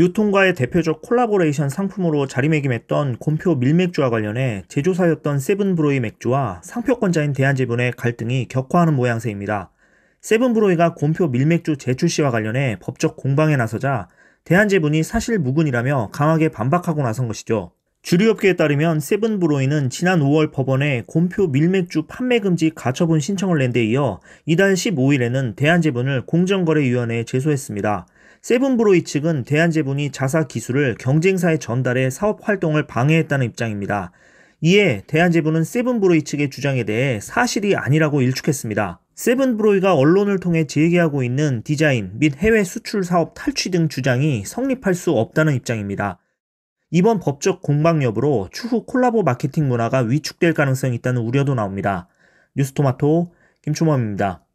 유통과의 대표적 콜라보레이션 상품으로 자리매김했던 곰표 밀맥주와 관련해 제조사였던 세븐브로이 맥주와 상표권자인 대한제분의 갈등이 격화하는 모양새입니다. 세븐브로이가 곰표 밀맥주 제출 시와 관련해 법적 공방에 나서자 대한제분이 사실 무근이라며 강하게 반박하고 나선 것이죠. 주류업계에 따르면 세븐브로이는 지난 5월 법원에 곰표 밀맥주 판매금지 가처분 신청을 낸 데 이어 이달 15일에는 대한제분을 공정거래위원회에 제소했습니다. 세븐브로이 측은 대한제분이 자사 기술을 경쟁사에 전달해 사업 활동을 방해했다는 입장입니다. 이에 대한제분은 세븐브로이 측의 주장에 대해 사실이 아니라고 일축했습니다. 세븐브로이가 언론을 통해 제기하고 있는 디자인 및 해외 수출 사업 탈취 등 주장이 성립할 수 없다는 입장입니다. 이번 법적 공방 여부로 추후 콜라보 마케팅 문화가 위축될 가능성이 있다는 우려도 나옵니다. 뉴스토마토 김초범입니다.